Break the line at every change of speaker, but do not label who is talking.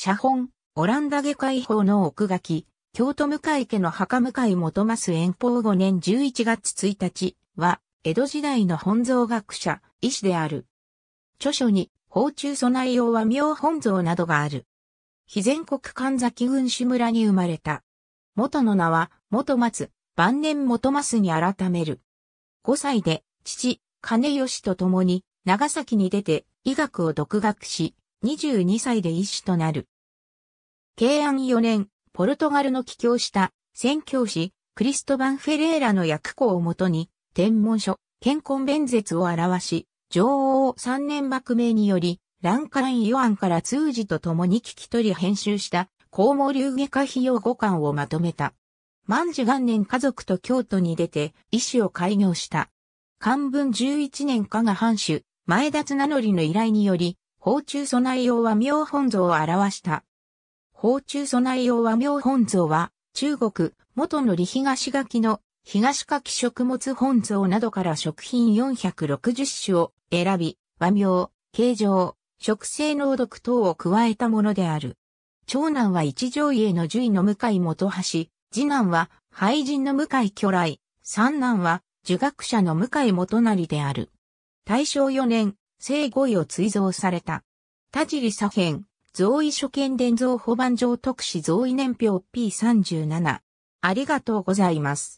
写本、オランダ下解法の奥書き、京都向井家の墓向井元益遠方5年11月1日は、江戸時代の本草学者、医師である。著書に、法中備え用は妙本草などがある。非全国神崎郡志村に生まれた。元の名は、元松、晩年元松に改める。5歳で、父、金吉と共に、長崎に出て、医学を独学し、22歳で医師となる。慶安4年、ポルトガルの帰郷した宣教師、クリストバン・フェレーラの役庫をもとに、天文書、健康弁説を表し、女王3年幕命により、ランカン・ヨアンから通時と共に聞き取り編集した、公務流外科費用5巻をまとめた。万事元年家族と京都に出て、医師を開業した。漢文11年加賀藩主、前田綱則の依頼により、宝中備え用は妙本像を表した。宝中備え用は妙本像は、中国、元の利東垣の東垣食物本像などから食品460種を選び、和名、形状、食性能毒等を加えたものである。長男は一条家の獣医の向井元橋、次男は廃人の向井巨来、三男は儒学者の向井元成である。大正4年、生後位を追贈された。田尻左辺、増位所見伝蔵保番上特使増位年表 P37。ありがとうございます。